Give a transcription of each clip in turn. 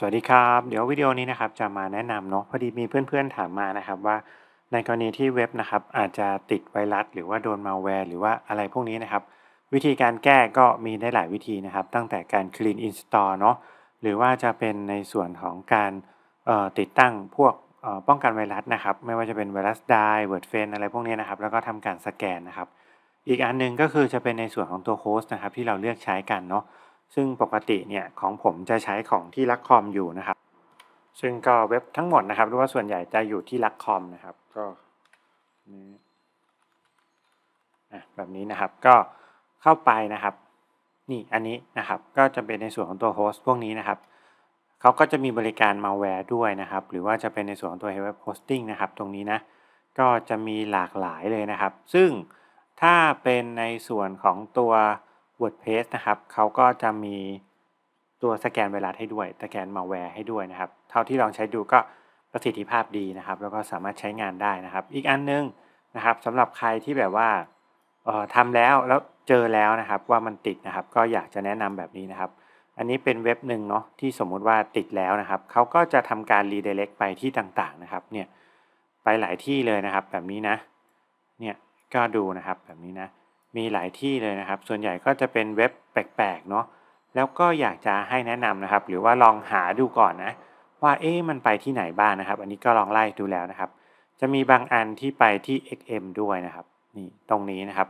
สวัสดีครับเดี๋ยววิดีโอนี้นะครับจะมาแนะนำเนาะพอดีมีเพื่อนๆถามมานะครับ ว่าในกรณีที่เว็บนะครับอาจจะติดไวรัสหรือว่าโดนมาแวร์หรือว่าอะไรพวกนี้นะครับ วิธีการแก้ก็มีได้หลายวิธีนะครับ ตั้งแต่การ clean install เนาะหรือว่าจะเป็นในส่วนของการติดตั้งพวกป้องกันไวรัสนะครับไม่ว่าจะเป็นไวรัสไดเวิร์ดเฟนอะไรพวกนี้นะครับแล้วก็ทำการสแกนนะครับอีกอันนึงก็คือจะเป็นในส่วนของตัวโฮสต์นะครับที่เราเลือกใช้กันเนาะซึ่งปกติเนี่ยของผมจะใช้ของที่ลักคอมอยู่นะครับ ซึ่งก็เว็บทั้งหมดนะครับ หรือว่าส่วนใหญ่จะอยู่ที่ลักคอมนะครับก็แบบนี้นะครับก็เข้าไปนะครับนี่อันนี้นะครับก็จะเป็นในส่วนของตัวโฮสต์พวกนี้นะครับเขาก็จะมีบริการมาแวร์ด้วยนะครับ หรือว่าจะเป็นในส่วนของตัวว็บโฮสติ้งนะครับตรงนี้นะก็จะมีหลากหลายเลยนะครับ ซึ่งถ้าเป็นในส่วนของตัว WordPress นะครับเขาก็จะมีตัวสแกนไวรัสให้ด้วยสแกนมัลแวร์ให้ด้วยนะครับ เท่าที่ลองใช้ดูก็ประสิทธิภาพดีนะครับ แล้วก็สามารถใช้งานได้นะครับ อีกอันนึงนะครับสำหรับใครที่แบบว่าทำแล้วแล้วเจอแล้วนะครับ ว่ามันติดนะครับ ก็อยากจะแนะนำแบบนี้นะครับ อันนี้เป็นเว็บหนึ่งเนาะที่สมมุติว่าติดแล้วนะครับเขาก็จะทำการรีเดเล็กไปที่ต่างๆนะครับ เนี่ยไปหลายที่เลยนะครับ แบบนี้นะ เนี่ยก็ดูนะครับแบบนี้นะมีหลายที่เลยนะครับ ส่วนใหญ่ก็จะเป็นเว็บแปลกๆเนาะ แล้วก็อยากจะให้แนะนำนะครับ หรือว่าลองหาดูก่อนนะ ว่าเอ๊ะมันไปที่ไหนบ้างนะครับ อันนี้ก็ลองไล่ดูแล้วนะครับ จะมีบางอันที่ไปที่ XM ด้วยนะครับ นี่ตรงนี้นะครับ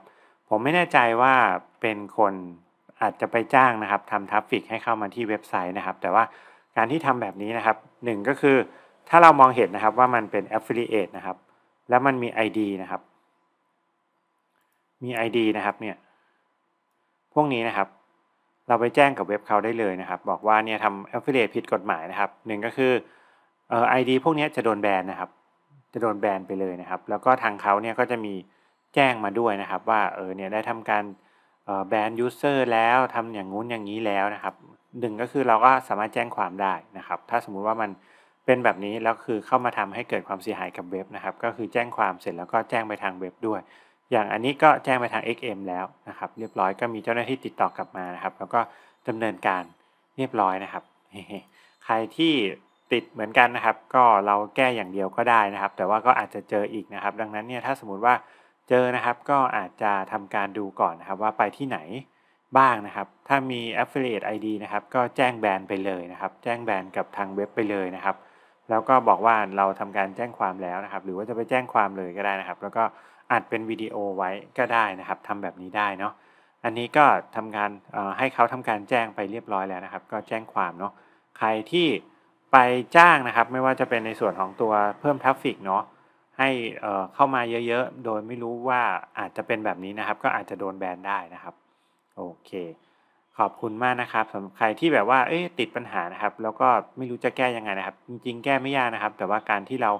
ผมไม่แน่ใจว่าเป็นคนอาจจะไปจ้างนะครับทำทัฟฟิกให้เข้ามาที่เว็บไซต์นะครับ แต่ว่าการที่ทำแบบนี้นะครับหนึ่งก็คือถ้าเรามองเห็นนะครับว่ามันเป็น Affiliate นะครับแล้วมันมี ID นะครับมี ID นะครับเนี่ยพวกนี้นะครับ เราไปแจ้งกับเว็บเขาได้เลยนะครับ บอกว่าเนี่ยทำฟเฟอร์เรทผิดกฎหมายนะครับหนึ่งก็คือเอ่อ ID พวกนี้จะโดนแบนนะครับ จะโดนแบนไปเลยนะครับ แล้วก็ทางเขาเนี่ยก็จะมีแจ้งมาด้วยนะครับ ว่าเออเนี่ยได้ทำการแบนยูเซอร์แล้วทำอย่างงู้นอย่างนี้แล้วนะครับหนึ่งก็คือเราก็สามารถแจ้งความได้นะครับ ถ้าสมมุติว่ามันเป็นแบบนี้แล้วคือเข้ามาทำให้เกิดความเสียหายกับเว็บนะครับ ก็คือแจ้งความเสร็จ แล้วก็แจ้งไปทางเว็บด้วยอย่างอันนี้ก็แจ้งไปทาง XM แล้วนะครับ เรียบร้อยก็มีเจ้าหน้าที่ติดต่อกลับมานะครับ แล้วก็ดำเนินการเรียบร้อยนะครับ ใครที่ติดเหมือนกันนะครับก็เราแก้อย่างเดียวก็ได้นะครับ แต่ว่าก็อาจจะเจออีกนะครับ ดังนั้นเนี่ยถ้าสมมติว่าเจอนะครับก็อาจจะทำการดูก่อนนะครับ ว่าไปที่ไหนบ้างนะครับ ถ้ามี affiliate ID นะครับ ก็แจ้งแบนไปเลยนะครับ แจ้งแบนกับทางเว็บไปเลยนะครับ แล้วก็บอกว่าเราทำการแจ้งความแล้วนะครับ หรือว่าจะไปแจ้งความเลยก็ได้นะครับ แล้วก็อัดเป็นวิดีโอไว้ก็ได้นะครับทำแบบนี้ได้เนาะอันนี้ก็ทำการให้เขาทำการแจ้งไปเรียบร้อยแล้วนะครับ ก็แจ้งความเนาะใครที่ไปจ้างนะครับ ไม่ว่าจะเป็นในส่วนของตัวเพิ่มทราฟฟิกเนาะให้เข้ามาเยอะๆโดยไม่รู้ว่าอาจจะเป็นแบบนี้นะครับ ก็อาจจะโดนแบนได้นะครับโอเค ขอบคุณมากนะครับสำหรับ ใครที่แบบว่าติดปัญหานะครับแล้วก็ไม่รู้จะแก้ยังไงนะครับ จริงๆแก้ไม่ยากนะครับ แต่ว่าการที่เรา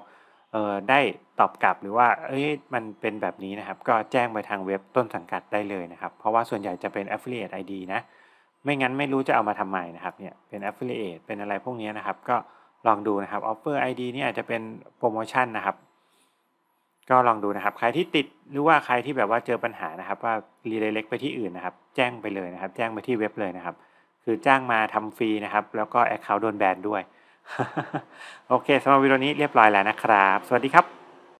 เออได้ตอบกลับหรือว่าเอ้ยมันเป็นแบบนี้นะครับ ก็แจ้งไปทางเว็บต้นสังกัดได้เลยนะครับเพราะว่าส่วนใหญ่จะเป็น affiliate ID นะไม่งั้นไม่รู้จะเอามาทำไมนะครับเนี่ยเป็น affiliate เป็นอะไรพวกนี้นะครับ ก็ลองดูนะครับ offer ID นี่อาจจะเป็นโปรโมชั่นนะครับก็ลองดูนะครับใครที่ติดหรือว่าใครที่แบบว่าเจอปัญหานะครับว่า redirect ไปที่อื่นนะครับแจ้งไปเลยนะครับแจ้งไปที่เว็บเลยนะครับคือจ้างมาทำฟรีนะครับแล้วก็แอคเคาท์โดนแบนด้วยโอเค สำหรับวิดีโอนี้เรียบร้อยแล้วนะครับ สวัสดีครับ